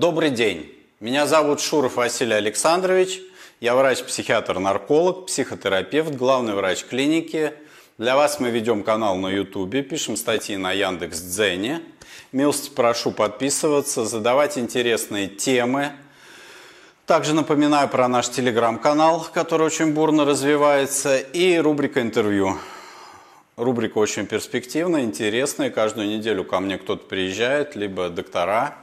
Добрый день. Меня зовут Шуров Василий Александрович. Я врач-психиатр-нарколог, психотерапевт, главный врач клиники. Для вас мы ведем канал на YouTube, пишем статьи на Яндекс.Дзене. Милости прошу подписываться, задавать интересные темы, также напоминаю про наш телеграм-канал, который очень бурно развивается, и рубрика интервью. Рубрика очень перспективная, интересная. Каждую неделю ко мне кто-то приезжает, либо доктора,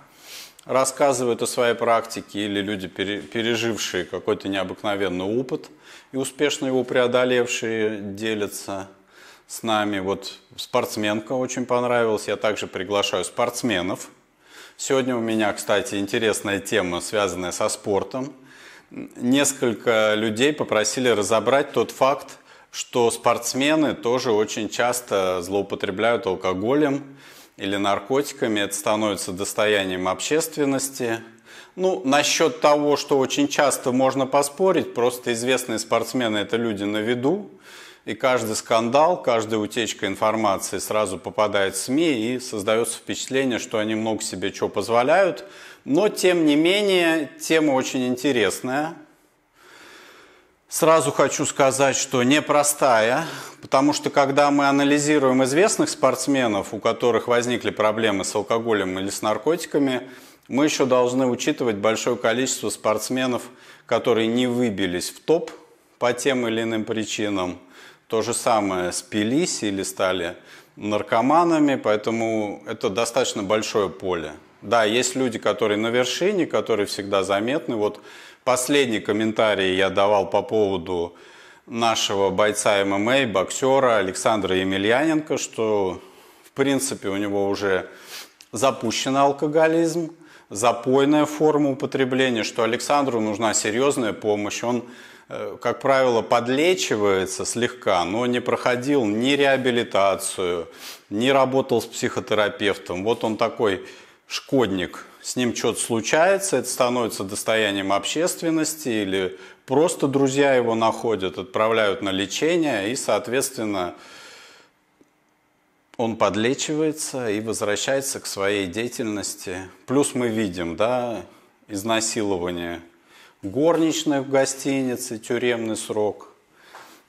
рассказывают о своей практике или люди, пережившие какой-то необыкновенный опыт и успешно его преодолевшие, делятся с нами. Вот спортсменка очень понравилась, я также приглашаю спортсменов. Сегодня у меня, кстати, интересная тема, связанная со спортом. Несколько людей попросили разобрать тот факт, что спортсмены тоже очень часто злоупотребляют алкоголем, или наркотиками, это становится достоянием общественности. Ну, насчет того, что очень часто можно поспорить, просто известные спортсмены – это люди на виду, и каждый скандал, каждая утечка информации сразу попадает в СМИ, и создается впечатление, что они много себе чего позволяют. Но, тем не менее, тема очень интересная – Сразу хочу сказать, что непростая, потому что когда мы анализируем известных спортсменов, у которых возникли проблемы с алкоголем или с наркотиками, мы еще должны учитывать большое количество спортсменов, которые не выбились в топ по тем или иным причинам. То же самое спились или стали наркоманами, поэтому это достаточно большое поле. Да, есть люди, которые на вершине, которые всегда заметны. Вот Последний комментарий я давал по поводу нашего бойца ММА, боксера Александра Емельяненко, что в принципе у него уже запущен алкоголизм, запойная форма употребления, что Александру нужна серьезная помощь. Он, э, как правило, подлечивается слегка, но не проходил ни реабилитацию, не работал с психотерапевтом. Вот он такой шкодник, с ним что-то случается, это становится достоянием общественности или просто друзья его находят, отправляют на лечение и, соответственно, он подлечивается и возвращается к своей деятельности. Плюс мы видим, да, изнасилование горничных в гостинице, тюремный срок,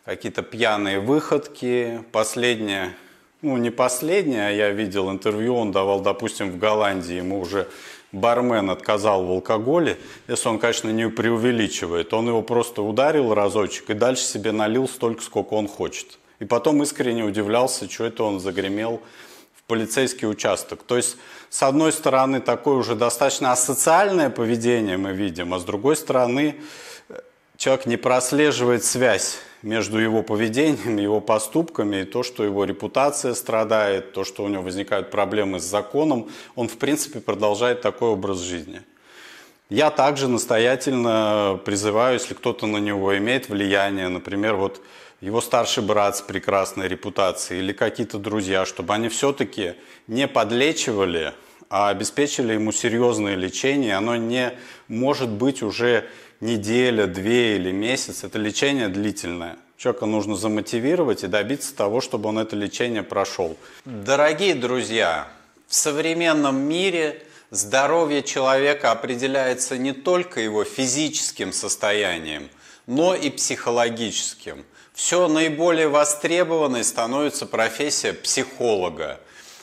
какие-то пьяные выходки. Последнее – ну, не последнее, а я видел интервью, он давал, допустим, в Голландии, ему уже бармен отказал в алкоголе, если он, конечно, не преувеличивает, он его просто ударил разочек и дальше себе налил столько, сколько он хочет. И потом искренне удивлялся, что это он загремел в полицейский участок. То есть, с одной стороны, такое уже достаточно асоциальное поведение мы видим, а с другой стороны, э, человек не прослеживает связь между его поведением, его поступками, и то, что его репутация страдает, то, что у него возникают проблемы с законом, он, в принципе, продолжает такой образ жизни. Я также настоятельно призываю, если кто-то на него имеет влияние, например, вот его старший брат с прекрасной репутацией или какие-то друзья, чтобы они все-таки не подлечивали а обеспечили ему серьезное лечение. Оно не может быть уже неделя, две или месяц. Это лечение длительное. Человека нужно замотивировать и добиться того, чтобы он это лечение прошел. Дорогие друзья, в современном мире здоровье человека определяется не только его физическим состоянием, но и психологическим. Все наиболее востребованной становится профессия психолога.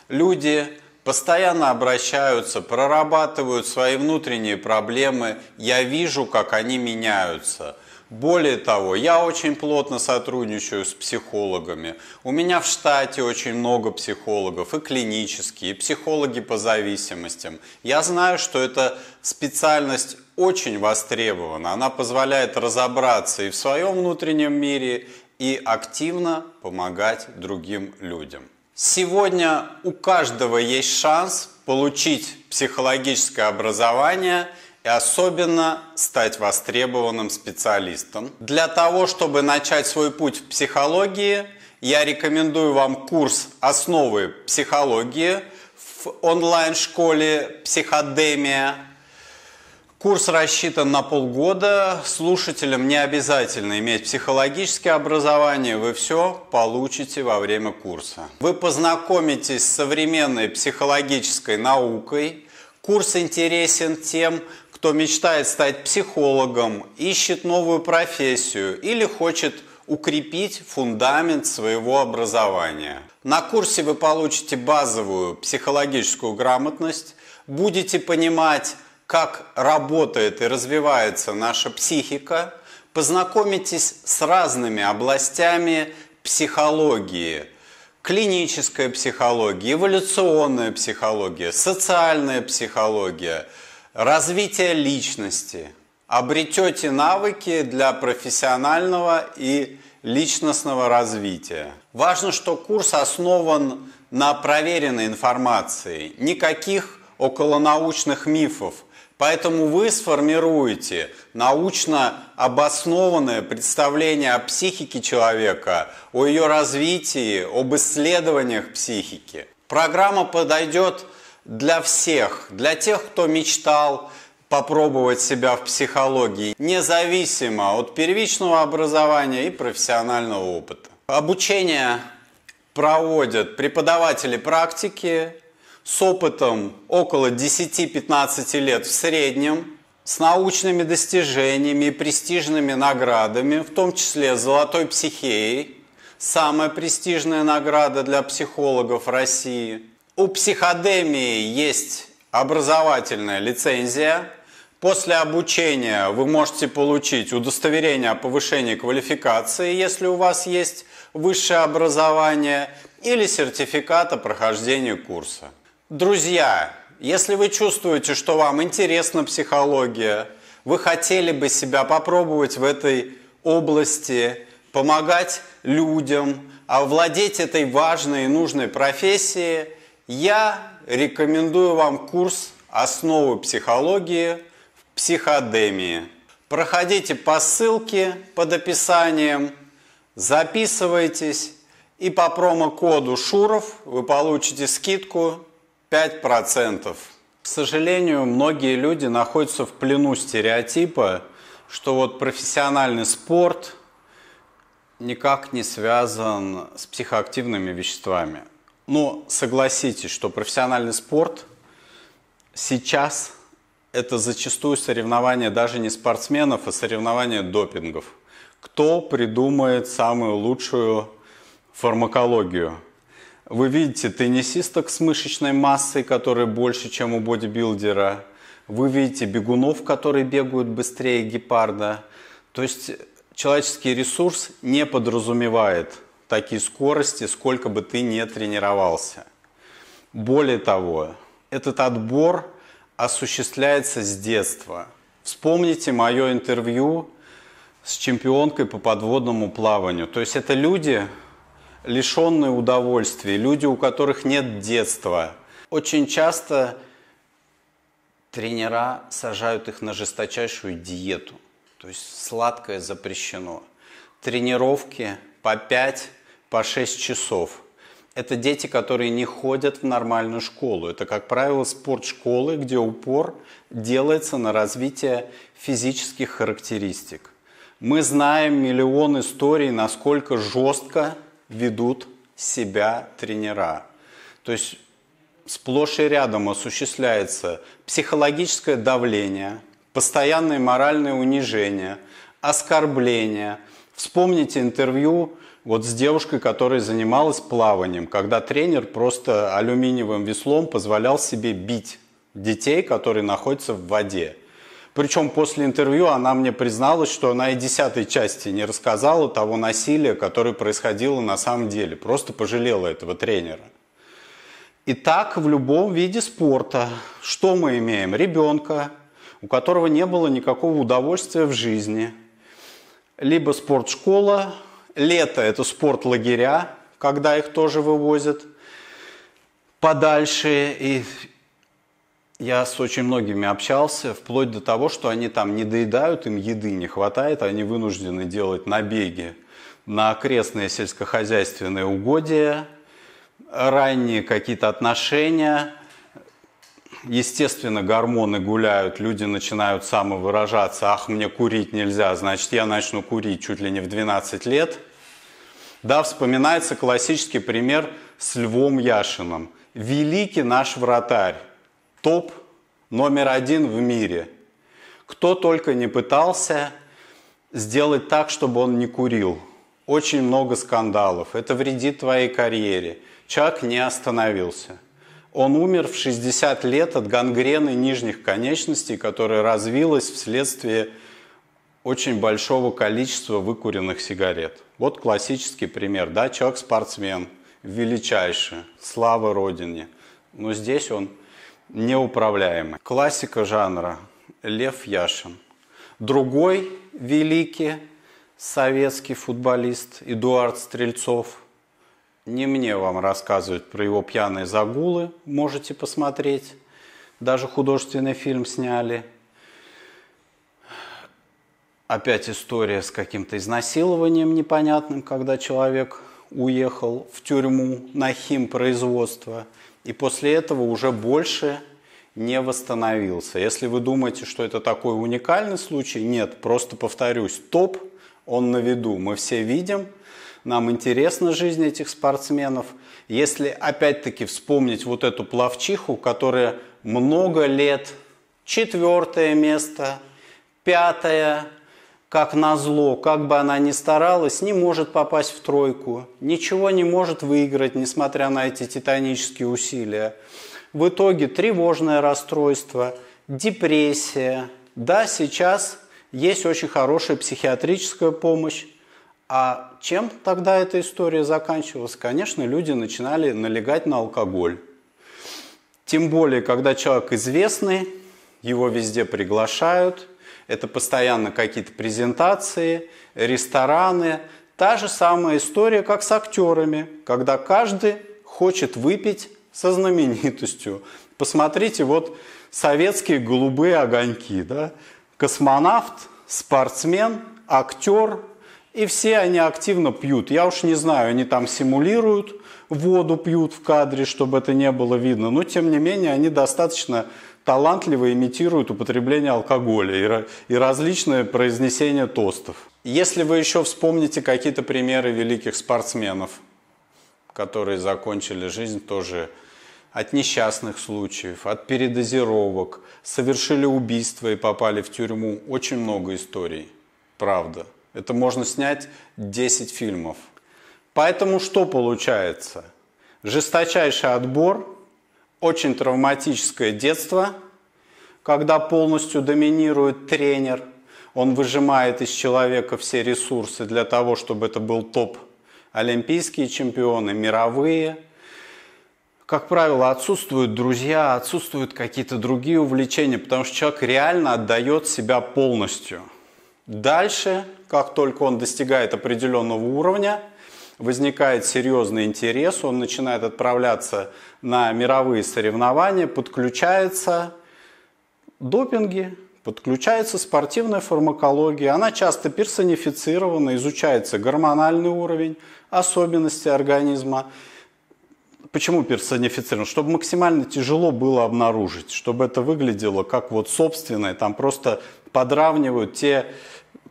Люди постоянно обращаются, прорабатывают свои внутренние проблемы. Я вижу, как они меняются. Более того, я очень плотно сотрудничаю с психологами. У меня в штате очень много психологов, и клинические, и психологи по зависимостям. Я знаю, что эта специальность очень востребована. Она позволяет разобраться и в своем внутреннем мире, и активно помогать другим людям. Сегодня у каждого есть шанс получить психологическое образование и особенно стать востребованным специалистом. Для того, чтобы начать свой путь в психологии, я рекомендую вам курс «Основы психологии» в онлайн-школе «Психодемия». Курс рассчитан на полгода. Слушателям не обязательно иметь психологическое образование. Вы все получите во время курса. Вы познакомитесь с современной психологической наукой. Курс интересен тем, кто мечтает стать психологом, ищет новую профессию или хочет укрепить фундамент своего образования. На курсе вы получите базовую психологическую грамотность, будете понимать, как работает и развивается наша психика, познакомитесь с разными областями психологии. Клиническая психология, эволюционная психология, социальная психология, развитие личности. Обретете навыки для профессионального и личностного развития. Важно, что курс основан на проверенной информации, никаких околонаучных мифов, Поэтому вы сформируете научно обоснованное представление о психике человека, о ее развитии, об исследованиях психики. Программа подойдет для всех, для тех, кто мечтал попробовать себя в психологии, независимо от первичного образования и профессионального опыта. Обучение проводят преподаватели практики, с опытом около 10-15 лет в среднем, с научными достижениями и престижными наградами, в том числе «Золотой психеей», самая престижная награда для психологов России. У психодемии есть образовательная лицензия. После обучения вы можете получить удостоверение о повышении квалификации, если у вас есть высшее образование, или сертификат о прохождении курса. Друзья, если вы чувствуете, что вам интересна психология, вы хотели бы себя попробовать в этой области, помогать людям, овладеть этой важной и нужной профессией, я рекомендую вам курс «Основы психологии» в психодемии. Проходите по ссылке под описанием, записывайтесь, и по промокоду ШУРОВ вы получите скидку 5%. К сожалению, многие люди находятся в плену стереотипа, что вот профессиональный спорт никак не связан с психоактивными веществами. Но ну, согласитесь, что профессиональный спорт сейчас это зачастую соревнования даже не спортсменов, а соревнования допингов. Кто придумает самую лучшую фармакологию – вы видите теннисисток с мышечной массой, которая больше, чем у бодибилдера. Вы видите бегунов, которые бегают быстрее гепарда. То есть человеческий ресурс не подразумевает такие скорости, сколько бы ты ни тренировался. Более того, этот отбор осуществляется с детства. Вспомните мое интервью с чемпионкой по подводному плаванию. То есть это люди, лишенные удовольствий, люди, у которых нет детства. Очень часто тренера сажают их на жесточайшую диету. То есть сладкое запрещено. Тренировки по 5, по 6 часов. Это дети, которые не ходят в нормальную школу. Это, как правило, спорт школы, где упор делается на развитие физических характеристик. Мы знаем миллион историй, насколько жестко ведут себя тренера. То есть сплошь и рядом осуществляется психологическое давление, постоянные моральные унижения, оскорбления. Вспомните интервью вот с девушкой, которая занималась плаванием, когда тренер просто алюминиевым веслом позволял себе бить детей, которые находятся в воде. Причем после интервью она мне призналась, что она и десятой части не рассказала того насилия, которое происходило на самом деле. Просто пожалела этого тренера. И так в любом виде спорта. Что мы имеем? Ребенка, у которого не было никакого удовольствия в жизни. Либо спортшкола, лето – это спорт лагеря, когда их тоже вывозят подальше, и я с очень многими общался, вплоть до того, что они там не доедают, им еды не хватает, они вынуждены делать набеги на окрестные сельскохозяйственные угодья, ранние какие-то отношения. Естественно, гормоны гуляют, люди начинают самовыражаться, ах, мне курить нельзя, значит, я начну курить чуть ли не в 12 лет. Да, вспоминается классический пример с Львом Яшиным. Великий наш вратарь топ номер один в мире. Кто только не пытался сделать так, чтобы он не курил. Очень много скандалов. Это вредит твоей карьере. Чак не остановился. Он умер в 60 лет от гангрены нижних конечностей, которая развилась вследствие очень большого количества выкуренных сигарет. Вот классический пример. Да, человек-спортсмен, величайший, слава Родине. Но здесь он неуправляемый. Классика жанра Лев Яшин. Другой великий советский футболист Эдуард Стрельцов. Не мне вам рассказывать про его пьяные загулы, можете посмотреть. Даже художественный фильм сняли. Опять история с каким-то изнасилованием непонятным, когда человек уехал в тюрьму на химпроизводство производства и после этого уже больше не восстановился. Если вы думаете, что это такой уникальный случай, нет, просто повторюсь, топ, он на виду, мы все видим, нам интересна жизнь этих спортсменов. Если опять-таки вспомнить вот эту плавчиху, которая много лет четвертое место, пятое, как назло, как бы она ни старалась, не может попасть в тройку, ничего не может выиграть, несмотря на эти титанические усилия. В итоге тревожное расстройство, депрессия. Да, сейчас есть очень хорошая психиатрическая помощь, а чем тогда эта история заканчивалась? Конечно, люди начинали налегать на алкоголь. Тем более, когда человек известный, его везде приглашают – это постоянно какие-то презентации, рестораны. Та же самая история, как с актерами, когда каждый хочет выпить со знаменитостью. Посмотрите, вот советские голубые огоньки, да? Космонавт, спортсмен, актер, и все они активно пьют. Я уж не знаю, они там симулируют, воду пьют в кадре, чтобы это не было видно, но тем не менее они достаточно талантливо имитируют употребление алкоголя и, и различные произнесения тостов. Если вы еще вспомните какие-то примеры великих спортсменов, которые закончили жизнь тоже от несчастных случаев, от передозировок, совершили убийство и попали в тюрьму. Очень много историй, правда. Это можно снять 10 фильмов. Поэтому что получается? Жесточайший отбор очень травматическое детство, когда полностью доминирует тренер, он выжимает из человека все ресурсы для того, чтобы это был топ олимпийские чемпионы, мировые. Как правило, отсутствуют друзья, отсутствуют какие-то другие увлечения, потому что человек реально отдает себя полностью. Дальше, как только он достигает определенного уровня – возникает серьезный интерес, он начинает отправляться на мировые соревнования, подключается допинги, подключается спортивная фармакология, она часто персонифицирована, изучается гормональный уровень, особенности организма. Почему персонифицирован? Чтобы максимально тяжело было обнаружить, чтобы это выглядело как вот собственное, там просто подравнивают те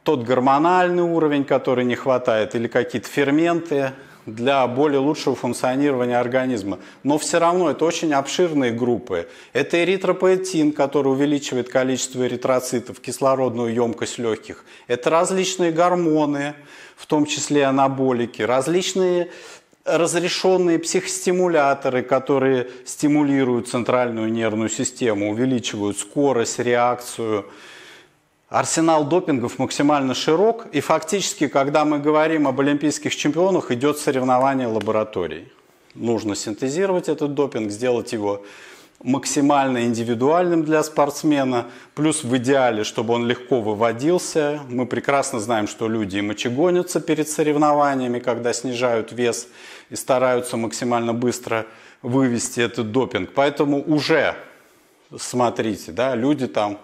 тот гормональный уровень, который не хватает, или какие-то ферменты для более лучшего функционирования организма. Но все равно это очень обширные группы. Это эритропоэтин, который увеличивает количество эритроцитов, кислородную емкость легких. Это различные гормоны, в том числе анаболики, различные разрешенные психостимуляторы, которые стимулируют центральную нервную систему, увеличивают скорость, реакцию – арсенал допингов максимально широк, и фактически, когда мы говорим об олимпийских чемпионах, идет соревнование лабораторий. Нужно синтезировать этот допинг, сделать его максимально индивидуальным для спортсмена, плюс в идеале, чтобы он легко выводился. Мы прекрасно знаем, что люди и мочегонятся перед соревнованиями, когда снижают вес и стараются максимально быстро вывести этот допинг. Поэтому уже смотрите, да, люди там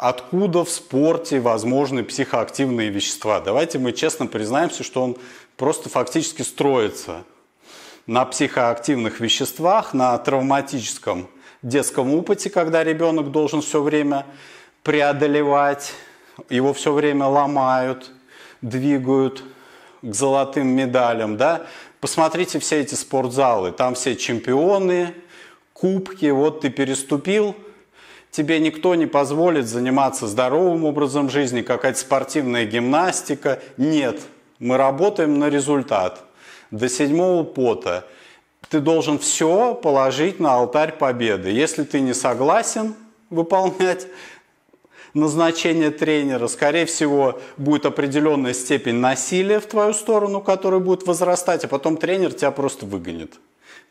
откуда в спорте возможны психоактивные вещества. Давайте мы честно признаемся, что он просто фактически строится на психоактивных веществах, на травматическом детском опыте, когда ребенок должен все время преодолевать, его все время ломают, двигают к золотым медалям. Да? Посмотрите все эти спортзалы, там все чемпионы, кубки, вот ты переступил – тебе никто не позволит заниматься здоровым образом жизни, какая-то спортивная гимнастика. Нет, мы работаем на результат, до седьмого пота. Ты должен все положить на алтарь победы. Если ты не согласен выполнять назначение тренера, скорее всего, будет определенная степень насилия в твою сторону, которая будет возрастать, а потом тренер тебя просто выгонит,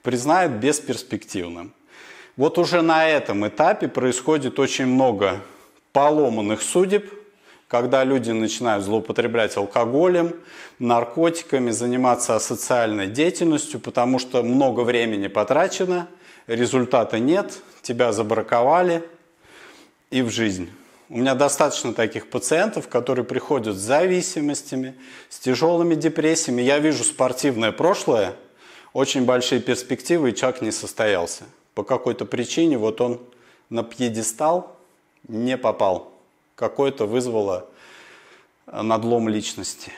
признает бесперспективным. Вот уже на этом этапе происходит очень много поломанных судеб, когда люди начинают злоупотреблять алкоголем, наркотиками, заниматься асоциальной деятельностью, потому что много времени потрачено, результата нет, тебя забраковали и в жизнь. У меня достаточно таких пациентов, которые приходят с зависимостями, с тяжелыми депрессиями. Я вижу спортивное прошлое, очень большие перспективы, и человек не состоялся по какой-то причине вот он на пьедестал не попал. Какое-то вызвало э, надлом личности.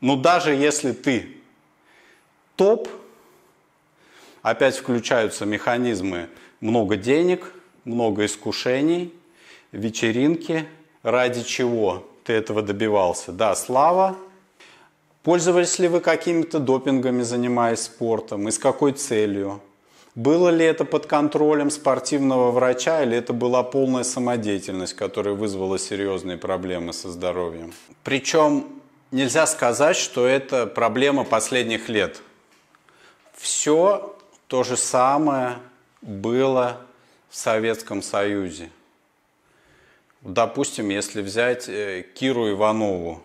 Но ну, даже если ты топ, опять включаются механизмы много денег, много искушений, вечеринки, ради чего ты этого добивался. Да, слава. Пользовались ли вы какими-то допингами, занимаясь спортом? И с какой целью? Было ли это под контролем спортивного врача или это была полная самодеятельность, которая вызвала серьезные проблемы со здоровьем? Причем нельзя сказать, что это проблема последних лет. Все то же самое было в Советском Союзе. Допустим, если взять э, Киру Иванову,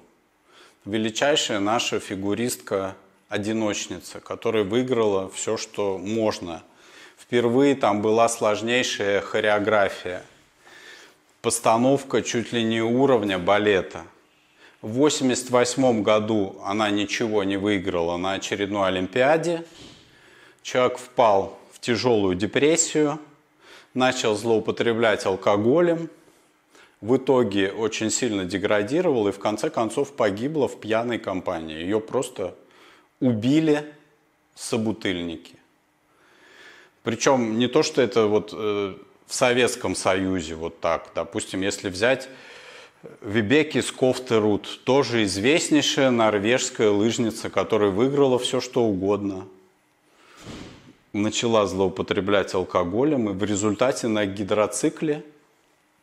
величайшая наша фигуристка-одиночница, которая выиграла все, что можно – впервые там была сложнейшая хореография. Постановка чуть ли не уровня балета. В 1988 году она ничего не выиграла на очередной Олимпиаде. Человек впал в тяжелую депрессию, начал злоупотреблять алкоголем, в итоге очень сильно деградировал и в конце концов погибла в пьяной компании. Ее просто убили собутыльники. Причем не то, что это вот э, в Советском Союзе вот так. Допустим, если взять э, Вибеки Скофтерут, тоже известнейшая норвежская лыжница, которая выиграла все, что угодно. Начала злоупотреблять алкоголем, и в результате на гидроцикле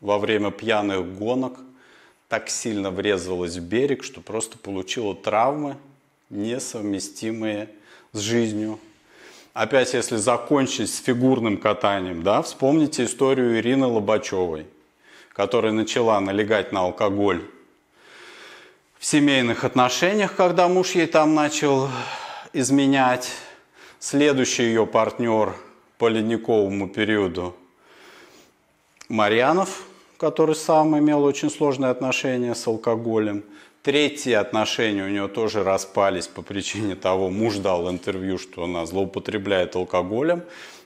во время пьяных гонок так сильно врезалась в берег, что просто получила травмы, несовместимые с жизнью опять если закончить с фигурным катанием, да, вспомните историю Ирины Лобачевой, которая начала налегать на алкоголь в семейных отношениях, когда муж ей там начал изменять. Следующий ее партнер по ледниковому периоду Марьянов, который сам имел очень сложные отношения с алкоголем – Третьи отношения у него тоже распались по причине того, муж дал интервью, что она злоупотребляет алкоголем.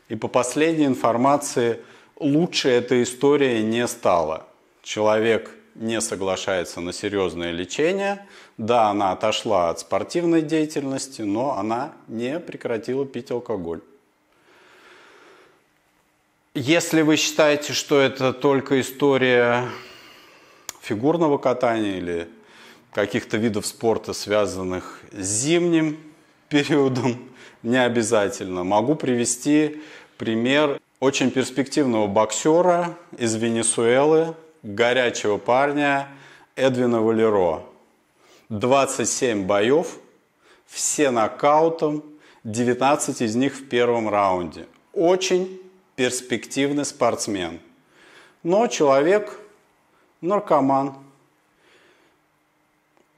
И по последней информации лучше эта история не стала. Человек не соглашается на серьезное лечение. Да, она отошла от спортивной деятельности, но она не прекратила пить алкоголь. Если вы считаете, что это только история фигурного катания или каких-то видов спорта, связанных с зимним периодом, не обязательно. Могу привести пример очень перспективного боксера из Венесуэлы, горячего парня Эдвина Валеро. 27 боев, все нокаутом, 19 из них в первом раунде. Очень перспективный спортсмен. Но человек наркоман –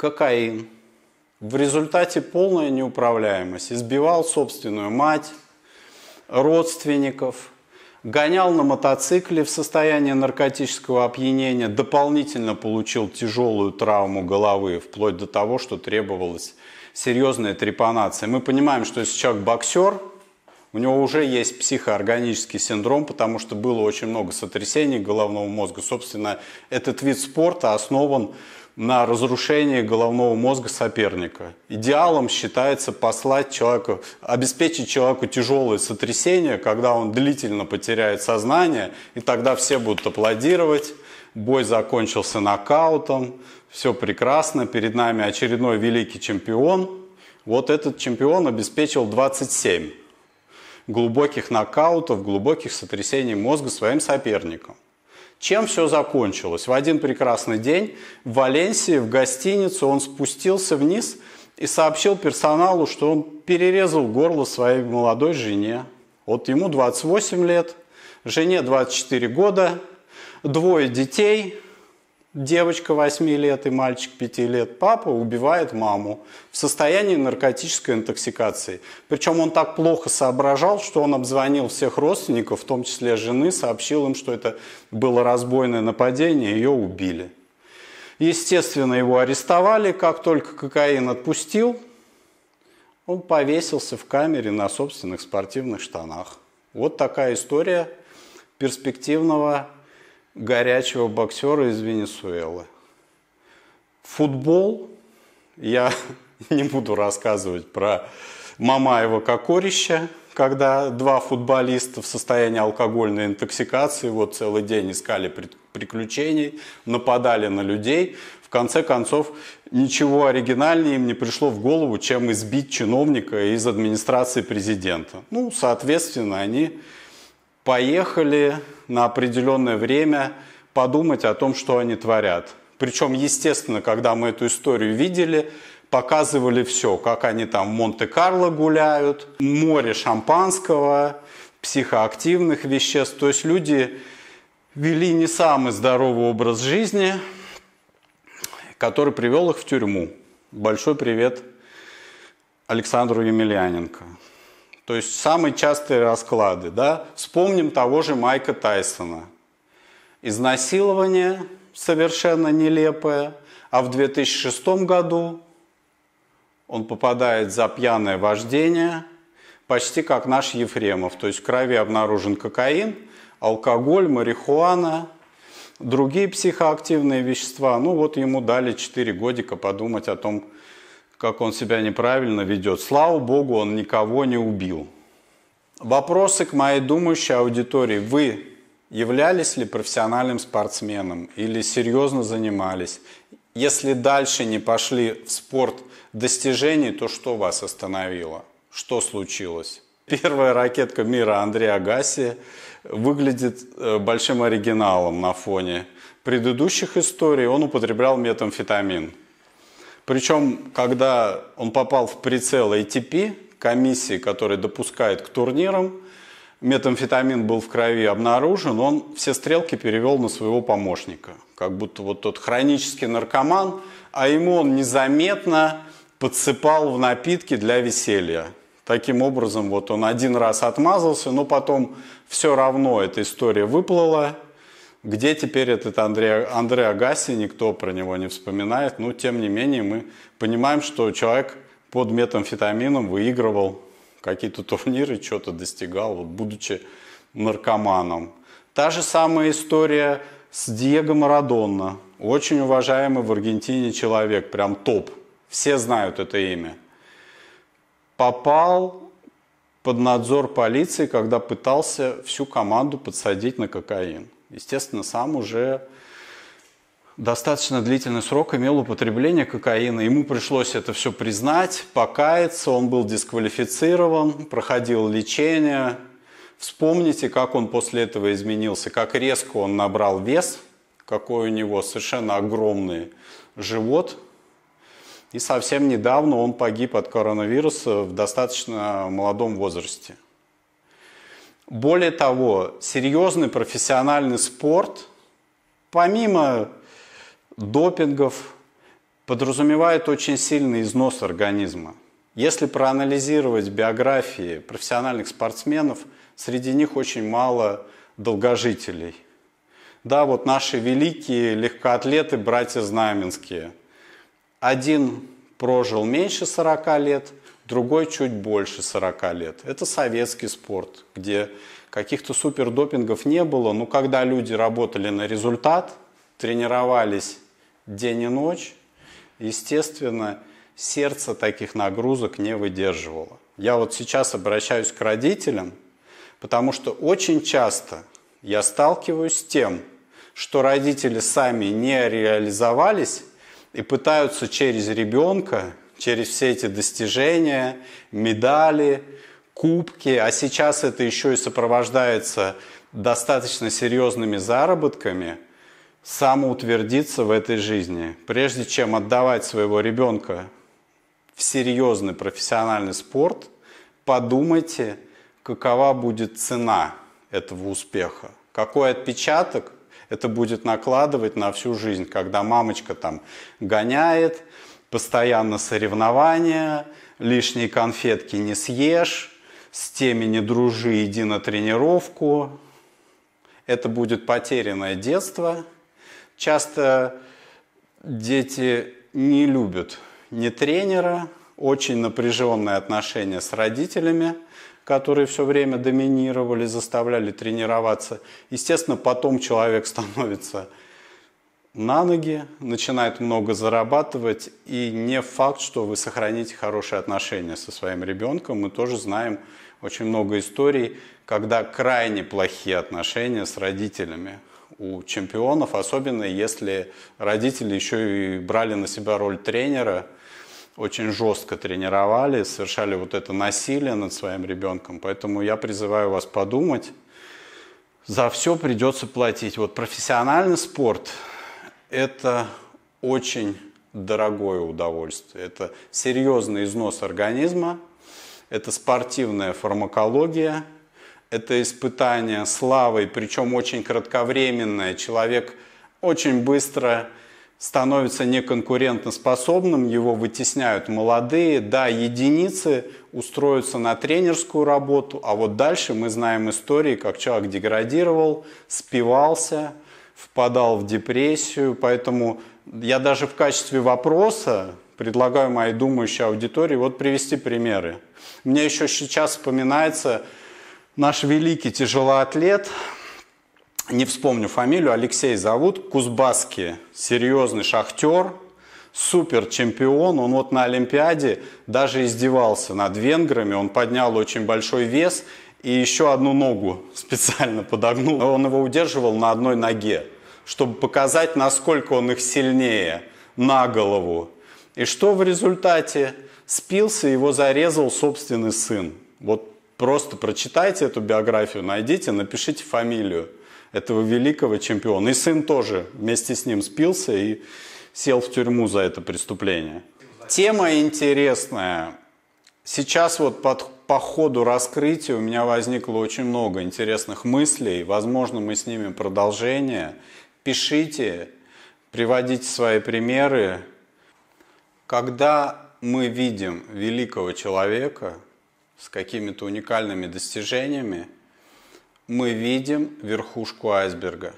кокаин. В результате полная неуправляемость. Избивал собственную мать, родственников, гонял на мотоцикле в состоянии наркотического опьянения, дополнительно получил тяжелую травму головы, вплоть до того, что требовалась серьезная трепанация. Мы понимаем, что если человек боксер, у него уже есть психоорганический синдром, потому что было очень много сотрясений головного мозга. Собственно, этот вид спорта основан на разрушение головного мозга соперника. Идеалом считается послать человеку, обеспечить человеку тяжелые сотрясения, когда он длительно потеряет сознание, и тогда все будут аплодировать, бой закончился нокаутом, все прекрасно, перед нами очередной великий чемпион. Вот этот чемпион обеспечил 27 глубоких нокаутов, глубоких сотрясений мозга своим соперникам. Чем все закончилось? В один прекрасный день в Валенсии, в гостиницу, он спустился вниз и сообщил персоналу, что он перерезал горло своей молодой жене. Вот ему 28 лет, жене 24 года, двое детей – Девочка 8 лет и мальчик 5 лет, папа убивает маму в состоянии наркотической интоксикации. Причем он так плохо соображал, что он обзвонил всех родственников, в том числе жены, сообщил им, что это было разбойное нападение, ее убили. Естественно, его арестовали, как только кокаин отпустил, он повесился в камере на собственных спортивных штанах. Вот такая история перспективного горячего боксера из Венесуэлы. Футбол. Я не буду рассказывать про Мамаева Кокорища, когда два футболиста в состоянии алкогольной интоксикации вот целый день искали приключений, нападали на людей. В конце концов, ничего оригинальнее им не пришло в голову, чем избить чиновника из администрации президента. Ну, соответственно, они поехали на определенное время подумать о том, что они творят. Причем, естественно, когда мы эту историю видели, показывали все, как они там в Монте-Карло гуляют, море шампанского, психоактивных веществ. То есть люди вели не самый здоровый образ жизни, который привел их в тюрьму. Большой привет Александру Емельяненко. То есть самые частые расклады. Да? Вспомним того же Майка Тайсона. Изнасилование совершенно нелепое. А в 2006 году он попадает за пьяное вождение, почти как наш Ефремов. То есть в крови обнаружен кокаин, алкоголь, марихуана, другие психоактивные вещества. Ну вот ему дали 4 годика подумать о том, как он себя неправильно ведет. Слава богу, он никого не убил. Вопросы к моей думающей аудитории. Вы являлись ли профессиональным спортсменом или серьезно занимались? Если дальше не пошли в спорт достижений, то что вас остановило? Что случилось? Первая ракетка мира Андрея Агаси выглядит э, большим оригиналом на фоне предыдущих историй. Он употреблял метамфетамин. Причем, когда он попал в прицел ATP, комиссии, которая допускает к турнирам, метамфетамин был в крови обнаружен, он все стрелки перевел на своего помощника. Как будто вот тот хронический наркоман, а ему он незаметно подсыпал в напитки для веселья. Таким образом, вот он один раз отмазался, но потом все равно эта история выплыла, где теперь этот Андрей, Андрей Агаси, никто про него не вспоминает, но ну, тем не менее мы понимаем, что человек под метамфетамином выигрывал какие-то турниры, что-то достигал, вот, будучи наркоманом. Та же самая история с Диего Марадонна. Очень уважаемый в Аргентине человек, прям топ. Все знают это имя. Попал под надзор полиции, когда пытался всю команду подсадить на кокаин естественно, сам уже достаточно длительный срок имел употребление кокаина. Ему пришлось это все признать, покаяться, он был дисквалифицирован, проходил лечение. Вспомните, как он после этого изменился, как резко он набрал вес, какой у него совершенно огромный живот. И совсем недавно он погиб от коронавируса в достаточно молодом возрасте. Более того, серьезный профессиональный спорт, помимо допингов, подразумевает очень сильный износ организма. Если проанализировать биографии профессиональных спортсменов, среди них очень мало долгожителей. Да, вот наши великие легкоатлеты, братья Знаменские. Один прожил меньше 40 лет, другой чуть больше 40 лет. Это советский спорт, где каких-то супердопингов не было, но когда люди работали на результат, тренировались день и ночь, естественно, сердце таких нагрузок не выдерживало. Я вот сейчас обращаюсь к родителям, потому что очень часто я сталкиваюсь с тем, что родители сами не реализовались и пытаются через ребенка через все эти достижения, медали, кубки, а сейчас это еще и сопровождается достаточно серьезными заработками, самоутвердиться в этой жизни, прежде чем отдавать своего ребенка в серьезный профессиональный спорт, подумайте, какова будет цена этого успеха, какой отпечаток это будет накладывать на всю жизнь, когда мамочка там гоняет, постоянно соревнования, лишние конфетки не съешь, с теми не дружи, иди на тренировку. Это будет потерянное детство. Часто дети не любят ни тренера, очень напряженные отношения с родителями, которые все время доминировали, заставляли тренироваться. Естественно, потом человек становится на ноги, начинает много зарабатывать, и не факт, что вы сохраните хорошие отношения со своим ребенком. Мы тоже знаем очень много историй, когда крайне плохие отношения с родителями у чемпионов, особенно если родители еще и брали на себя роль тренера, очень жестко тренировали, совершали вот это насилие над своим ребенком. Поэтому я призываю вас подумать, за все придется платить. Вот профессиональный спорт это очень дорогое удовольствие. Это серьезный износ организма, это спортивная фармакология, это испытание славой, причем очень кратковременное. Человек очень быстро становится неконкурентоспособным, его вытесняют молодые, да, единицы устроятся на тренерскую работу, а вот дальше мы знаем истории, как человек деградировал, спивался – впадал в депрессию. Поэтому я даже в качестве вопроса предлагаю моей думающей аудитории вот привести примеры. Мне еще сейчас вспоминается наш великий тяжелоатлет, не вспомню фамилию, Алексей зовут, Кузбасский, серьезный шахтер, супер чемпион, он вот на Олимпиаде даже издевался над венграми, он поднял очень большой вес, и еще одну ногу специально подогнул. Он его удерживал на одной ноге, чтобы показать, насколько он их сильнее на голову. И что в результате? Спился, его зарезал собственный сын. Вот просто прочитайте эту биографию, найдите, напишите фамилию этого великого чемпиона. И сын тоже вместе с ним спился и сел в тюрьму за это преступление. Тема интересная. Сейчас вот под, по ходу раскрытия у меня возникло очень много интересных мыслей. Возможно, мы снимем продолжение. Пишите, приводите свои примеры. Когда мы видим великого человека с какими-то уникальными достижениями, мы видим верхушку айсберга.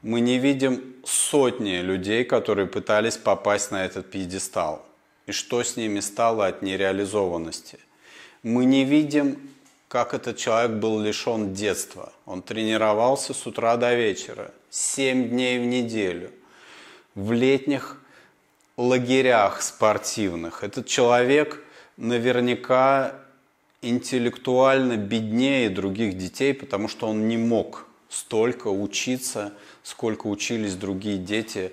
Мы не видим сотни людей, которые пытались попасть на этот пьедестал. И что с ними стало от нереализованности мы не видим, как этот человек был лишен детства. Он тренировался с утра до вечера, 7 дней в неделю, в летних лагерях спортивных. Этот человек наверняка интеллектуально беднее других детей, потому что он не мог столько учиться, сколько учились другие дети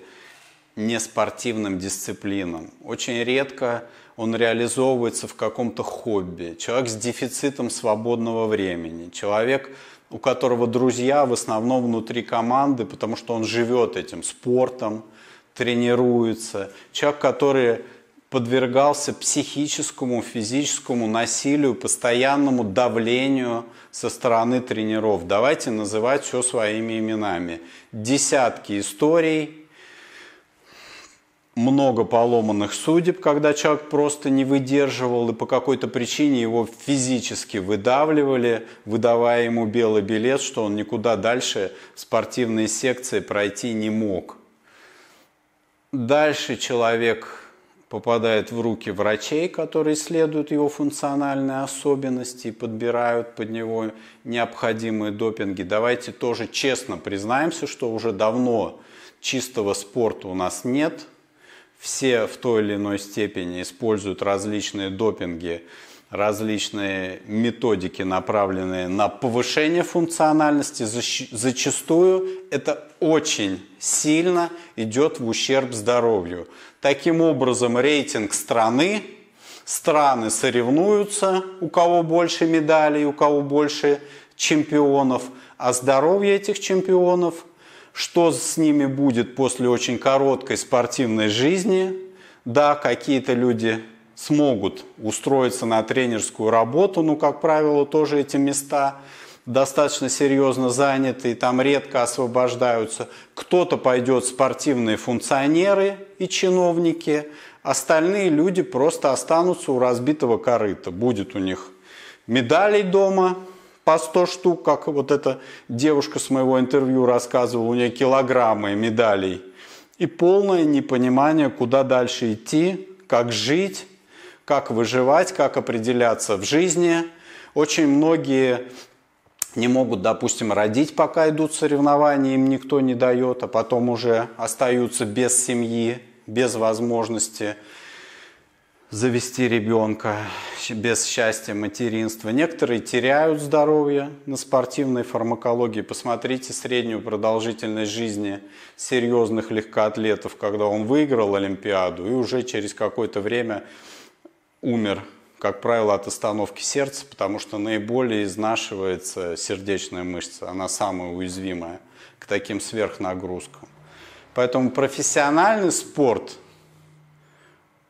неспортивным дисциплинам. Очень редко он реализовывается в каком-то хобби, человек с дефицитом свободного времени, человек, у которого друзья в основном внутри команды, потому что он живет этим спортом, тренируется, человек, который подвергался психическому, физическому насилию, постоянному давлению со стороны тренеров. Давайте называть все своими именами. Десятки историй, много поломанных судеб, когда человек просто не выдерживал и по какой-то причине его физически выдавливали, выдавая ему белый билет, что он никуда дальше спортивные секции пройти не мог. Дальше человек попадает в руки врачей, которые исследуют его функциональные особенности и подбирают под него необходимые допинги. Давайте тоже честно признаемся, что уже давно чистого спорта у нас нет – все в той или иной степени используют различные допинги, различные методики, направленные на повышение функциональности, зачастую это очень сильно идет в ущерб здоровью. Таким образом, рейтинг страны, страны соревнуются, у кого больше медалей, у кого больше чемпионов, а здоровье этих чемпионов – что с ними будет после очень короткой спортивной жизни? Да, какие-то люди смогут устроиться на тренерскую работу, но, ну, как правило, тоже эти места достаточно серьезно заняты, и там редко освобождаются. Кто-то пойдет спортивные функционеры и чиновники, остальные люди просто останутся у разбитого корыта. Будет у них медалей дома, по 100 штук, как вот эта девушка с моего интервью рассказывала, у нее килограммы медалей. И полное непонимание, куда дальше идти, как жить, как выживать, как определяться в жизни. Очень многие не могут, допустим, родить, пока идут соревнования, им никто не дает, а потом уже остаются без семьи, без возможности завести ребенка без счастья материнства. Некоторые теряют здоровье на спортивной фармакологии. Посмотрите среднюю продолжительность жизни серьезных легкоатлетов, когда он выиграл Олимпиаду и уже через какое-то время умер, как правило, от остановки сердца, потому что наиболее изнашивается сердечная мышца. Она самая уязвимая к таким сверхнагрузкам. Поэтому профессиональный спорт –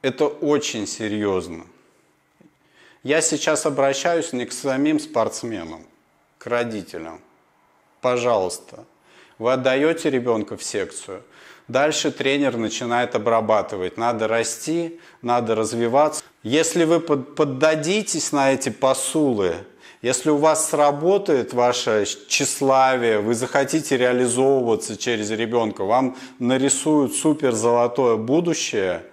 это очень серьезно. Я сейчас обращаюсь не к самим спортсменам, к родителям. Пожалуйста, вы отдаете ребенка в секцию, дальше тренер начинает обрабатывать. Надо расти, надо развиваться. Если вы поддадитесь на эти посулы, если у вас сработает ваше тщеславие, вы захотите реализовываться через ребенка, вам нарисуют супер золотое будущее –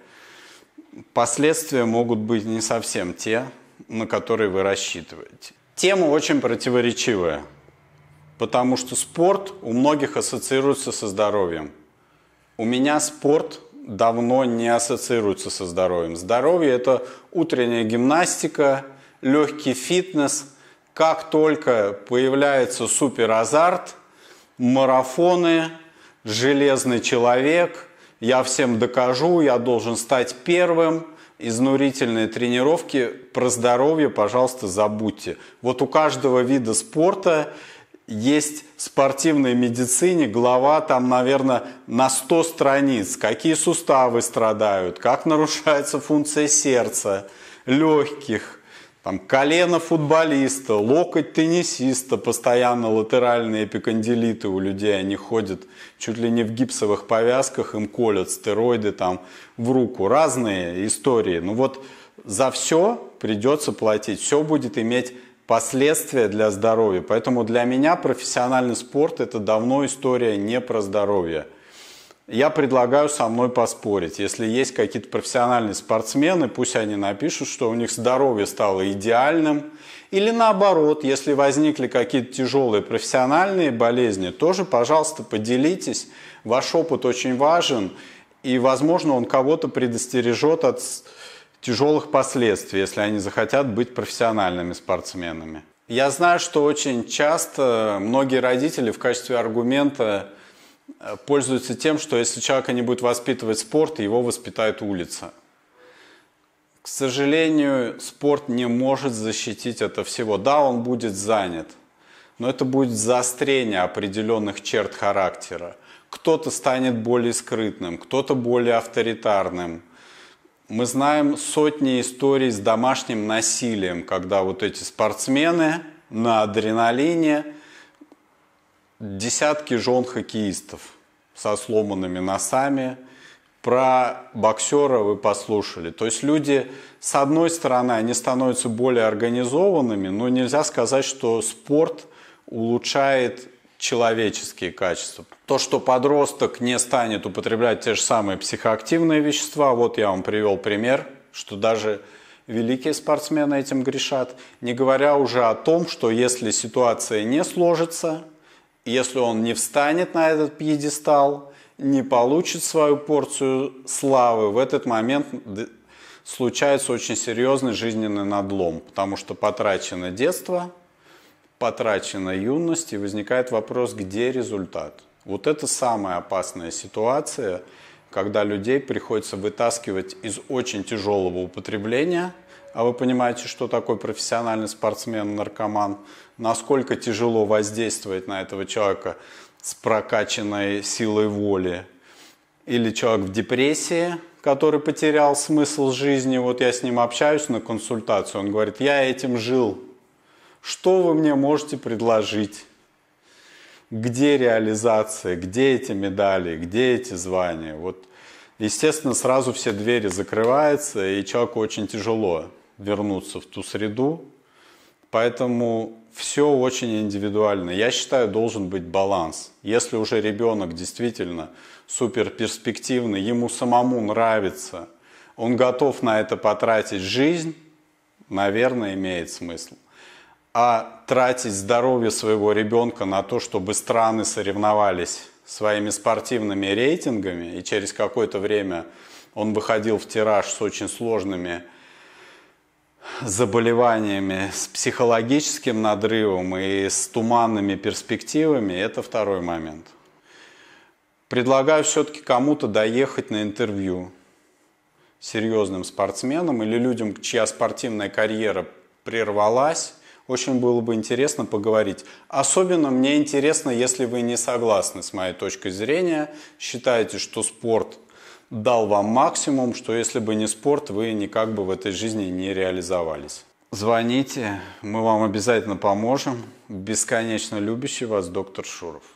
последствия могут быть не совсем те, на которые вы рассчитываете. Тема очень противоречивая, потому что спорт у многих ассоциируется со здоровьем. У меня спорт давно не ассоциируется со здоровьем. Здоровье – это утренняя гимнастика, легкий фитнес. Как только появляется суперазарт, марафоны, железный человек – я всем докажу, я должен стать первым. Изнурительные тренировки про здоровье, пожалуйста, забудьте. Вот у каждого вида спорта есть в спортивной медицине глава там, наверное, на 100 страниц. Какие суставы страдают, как нарушается функция сердца, легких – там колено футболиста, локоть теннисиста, постоянно латеральные эпикондилиты у людей, они ходят чуть ли не в гипсовых повязках, им колят стероиды там в руку, разные истории. Ну вот за все придется платить, все будет иметь последствия для здоровья. Поэтому для меня профессиональный спорт это давно история не про здоровье. Я предлагаю со мной поспорить. Если есть какие-то профессиональные спортсмены, пусть они напишут, что у них здоровье стало идеальным. Или наоборот, если возникли какие-то тяжелые профессиональные болезни, тоже, пожалуйста, поделитесь. Ваш опыт очень важен, и, возможно, он кого-то предостережет от тяжелых последствий, если они захотят быть профессиональными спортсменами. Я знаю, что очень часто многие родители в качестве аргумента Э, пользуются тем, что если человека не будет воспитывать спорт, его воспитает улица. К сожалению, спорт не может защитить это всего. Да, он будет занят, но это будет заострение определенных черт характера. Кто-то станет более скрытным, кто-то более авторитарным. Мы знаем сотни историй с домашним насилием, когда вот эти спортсмены на адреналине – десятки жен хоккеистов со сломанными носами. Про боксера вы послушали. То есть люди, с одной стороны, они становятся более организованными, но нельзя сказать, что спорт улучшает человеческие качества. То, что подросток не станет употреблять те же самые психоактивные вещества, вот я вам привел пример, что даже великие спортсмены этим грешат, не говоря уже о том, что если ситуация не сложится, если он не встанет на этот пьедестал, не получит свою порцию славы, в этот момент случается очень серьезный жизненный надлом, потому что потрачено детство, потрачена юность, и возникает вопрос, где результат. Вот это самая опасная ситуация, когда людей приходится вытаскивать из очень тяжелого употребления – а вы понимаете, что такое профессиональный спортсмен-наркоман, насколько тяжело воздействовать на этого человека с прокачанной силой воли. Или человек в депрессии, который потерял смысл жизни, вот я с ним общаюсь на консультацию, он говорит, я этим жил, что вы мне можете предложить? Где реализация, где эти медали, где эти звания? Вот, естественно, сразу все двери закрываются, и человеку очень тяжело вернуться в ту среду. Поэтому все очень индивидуально. Я считаю, должен быть баланс. Если уже ребенок действительно супер перспективный, ему самому нравится, он готов на это потратить жизнь, наверное, имеет смысл. А тратить здоровье своего ребенка на то, чтобы страны соревновались своими спортивными рейтингами, и через какое-то время он выходил в тираж с очень сложными заболеваниями, с психологическим надрывом и с туманными перспективами, это второй момент. Предлагаю все-таки кому-то доехать на интервью серьезным спортсменам или людям, чья спортивная карьера прервалась, очень было бы интересно поговорить. Особенно мне интересно, если вы не согласны с моей точкой зрения, считаете, что спорт – дал вам максимум, что если бы не спорт, вы никак бы в этой жизни не реализовались. Звоните, мы вам обязательно поможем. Бесконечно любящий вас доктор Шуров.